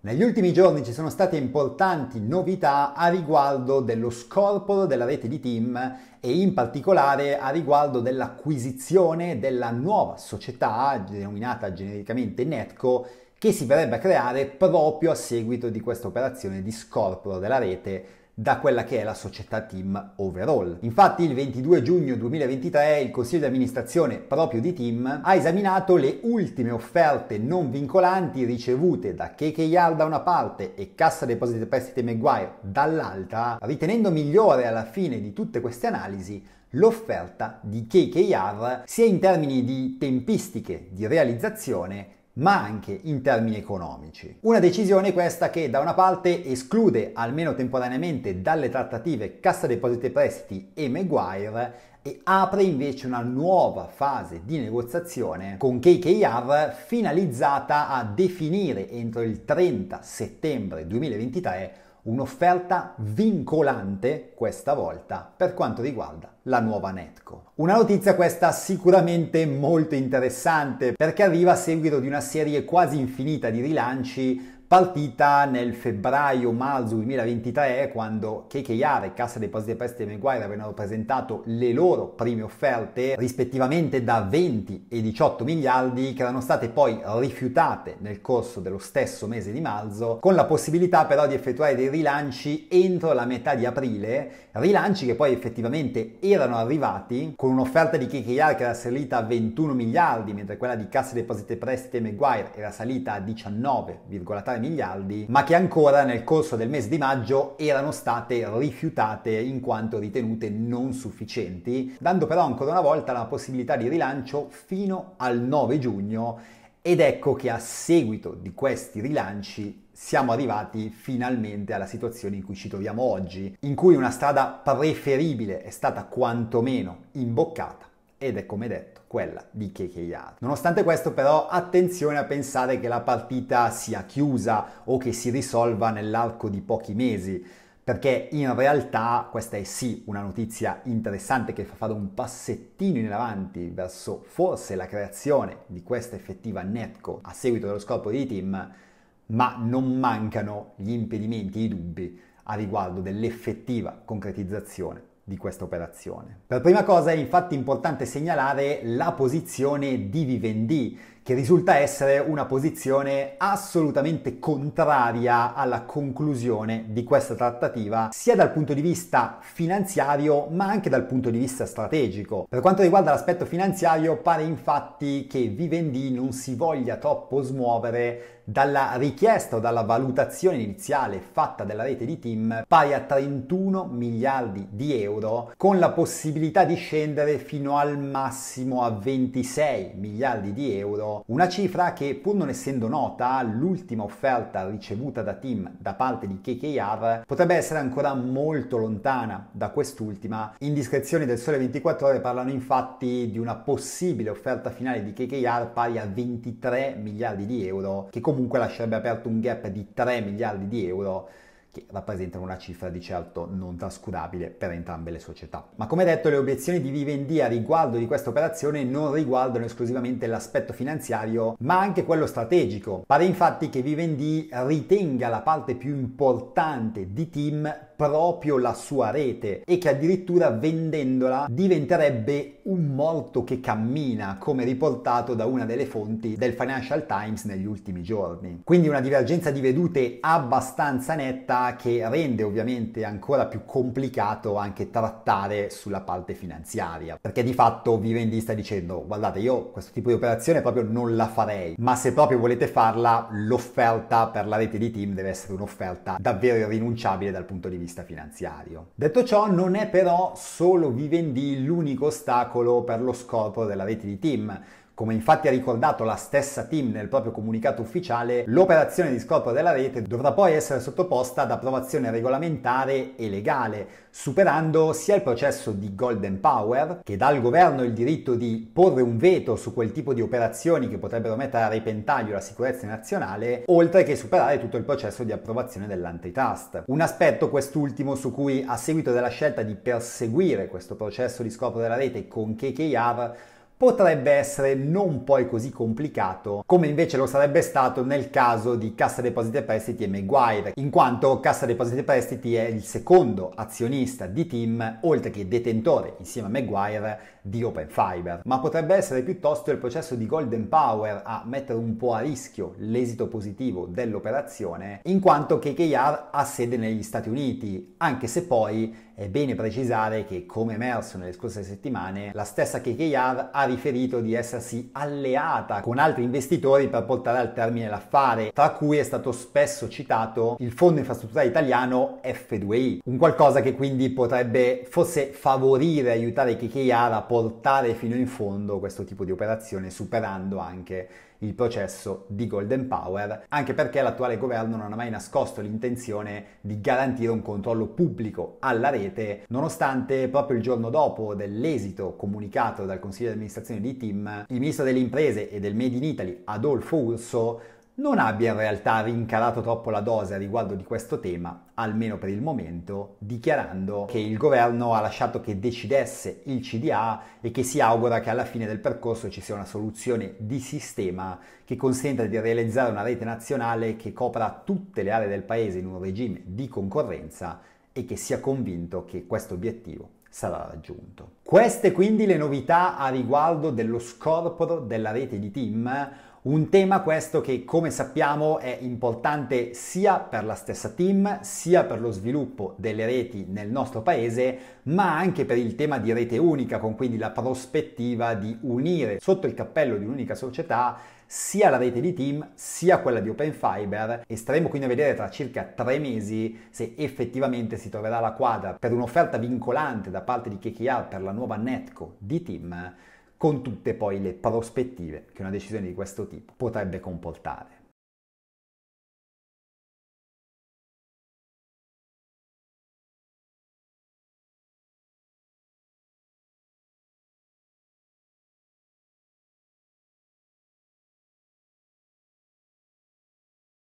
Negli ultimi giorni ci sono state importanti novità a riguardo dello scorporo della rete di Team e in particolare a riguardo dell'acquisizione della nuova società denominata genericamente Netco che si verrebbe a creare proprio a seguito di questa operazione di scorporo della rete da quella che è la società team overall. Infatti il 22 giugno 2023 il Consiglio di amministrazione proprio di team ha esaminato le ultime offerte non vincolanti ricevute da KKR da una parte e Cassa Depositi e Prestiti Maguire dall'altra, ritenendo migliore alla fine di tutte queste analisi l'offerta di KKR sia in termini di tempistiche di realizzazione ma anche in termini economici. Una decisione questa che da una parte esclude almeno temporaneamente dalle trattative Cassa Depositi e Prestiti e Maguire e apre invece una nuova fase di negoziazione con KKR finalizzata a definire entro il 30 settembre 2023 un'offerta vincolante questa volta per quanto riguarda la nuova Netco. Una notizia questa sicuramente molto interessante perché arriva a seguito di una serie quasi infinita di rilanci partita nel febbraio-marzo 2023 quando KKR e Cassa Depositi e Prestiti Maguire avevano presentato le loro prime offerte rispettivamente da 20 e 18 miliardi che erano state poi rifiutate nel corso dello stesso mese di marzo con la possibilità però di effettuare dei rilanci entro la metà di aprile, rilanci che poi effettivamente erano arrivati con un'offerta di KKR che era salita a 21 miliardi mentre quella di Cassa Depositi e Prestiti Maguire era salita a 19,3 3 miliardi, ma che ancora nel corso del mese di maggio erano state rifiutate in quanto ritenute non sufficienti, dando però ancora una volta la possibilità di rilancio fino al 9 giugno ed ecco che a seguito di questi rilanci siamo arrivati finalmente alla situazione in cui ci troviamo oggi, in cui una strada preferibile è stata quantomeno imboccata ed è come detto quella di KKR. Nonostante questo però attenzione a pensare che la partita sia chiusa o che si risolva nell'arco di pochi mesi perché in realtà questa è sì una notizia interessante che fa fare un passettino in avanti verso forse la creazione di questa effettiva netco a seguito dello scopo di team, ma non mancano gli impedimenti, e i dubbi a riguardo dell'effettiva concretizzazione di questa operazione. Per prima cosa è infatti importante segnalare la posizione di Vivendi che risulta essere una posizione assolutamente contraria alla conclusione di questa trattativa, sia dal punto di vista finanziario ma anche dal punto di vista strategico. Per quanto riguarda l'aspetto finanziario, pare infatti che Vivendi non si voglia troppo smuovere dalla richiesta o dalla valutazione iniziale fatta della rete di Tim pari a 31 miliardi di euro, con la possibilità di scendere fino al massimo a 26 miliardi di euro una cifra che pur non essendo nota, l'ultima offerta ricevuta da Tim da parte di KKR potrebbe essere ancora molto lontana da quest'ultima. Indiscrezioni del Sole 24 Ore parlano infatti di una possibile offerta finale di KKR pari a 23 miliardi di euro, che comunque lascerebbe aperto un gap di 3 miliardi di euro che rappresentano una cifra di certo non trascurabile per entrambe le società. Ma come detto le obiezioni di Vivendi a riguardo di questa operazione non riguardano esclusivamente l'aspetto finanziario ma anche quello strategico. Pare infatti che Vivendi ritenga la parte più importante di Team proprio la sua rete e che addirittura vendendola diventerebbe un morto che cammina, come riportato da una delle fonti del Financial Times negli ultimi giorni. Quindi una divergenza di vedute abbastanza netta che rende ovviamente ancora più complicato anche trattare sulla parte finanziaria, perché di fatto Vivendi sta dicendo guardate io questo tipo di operazione proprio non la farei, ma se proprio volete farla l'offerta per la rete di team deve essere un'offerta davvero irrinunciabile dal punto di vista vista finanziario. Detto ciò, non è però solo Vivendi l'unico ostacolo per lo scopo della rete di team. Come infatti ha ricordato la stessa team nel proprio comunicato ufficiale, l'operazione di scorporo della rete dovrà poi essere sottoposta ad approvazione regolamentare e legale, superando sia il processo di Golden Power, che dà al governo il diritto di porre un veto su quel tipo di operazioni che potrebbero mettere a repentaglio la sicurezza nazionale, oltre che superare tutto il processo di approvazione dell'antitrust. Un aspetto quest'ultimo su cui a seguito della scelta di perseguire questo processo di scorporo della rete con KKR, potrebbe essere non poi così complicato come invece lo sarebbe stato nel caso di Cassa Depositi e Prestiti e Maguire, in quanto Cassa Depositi e Prestiti è il secondo azionista di Tim, oltre che detentore insieme a Maguire di Open Fiber. Ma potrebbe essere piuttosto il processo di Golden Power a mettere un po' a rischio l'esito positivo dell'operazione, in quanto KKR ha sede negli Stati Uniti, anche se poi è bene precisare che, come emerso nelle scorse settimane, la stessa KKR ha riferito di essersi alleata con altri investitori per portare al termine l'affare, tra cui è stato spesso citato il Fondo Infrastrutturale Italiano F2I, un qualcosa che quindi potrebbe forse favorire, aiutare KKR a portare fino in fondo questo tipo di operazione, superando anche il processo di Golden Power, anche perché l'attuale governo non ha mai nascosto l'intenzione di garantire un controllo pubblico alla rete, nonostante proprio il giorno dopo dell'esito comunicato dal Consiglio di amministrazione amministrazione di TIM, il ministro delle imprese e del Made in Italy, Adolfo Urso, non abbia in realtà rincarato troppo la dose a riguardo di questo tema, almeno per il momento, dichiarando che il governo ha lasciato che decidesse il CDA e che si augura che alla fine del percorso ci sia una soluzione di sistema che consenta di realizzare una rete nazionale che copra tutte le aree del paese in un regime di concorrenza e che sia convinto che questo obiettivo sarà raggiunto. Queste quindi le novità a riguardo dello scorporo della rete di team, un tema questo che come sappiamo è importante sia per la stessa team, sia per lo sviluppo delle reti nel nostro paese, ma anche per il tema di rete unica, con quindi la prospettiva di unire sotto il cappello di un'unica società sia la rete di Team sia quella di Open Fiber e staremo quindi a vedere tra circa tre mesi se effettivamente si troverà la quadra per un'offerta vincolante da parte di KKR per la nuova Netco di Team con tutte poi le prospettive che una decisione di questo tipo potrebbe comportare.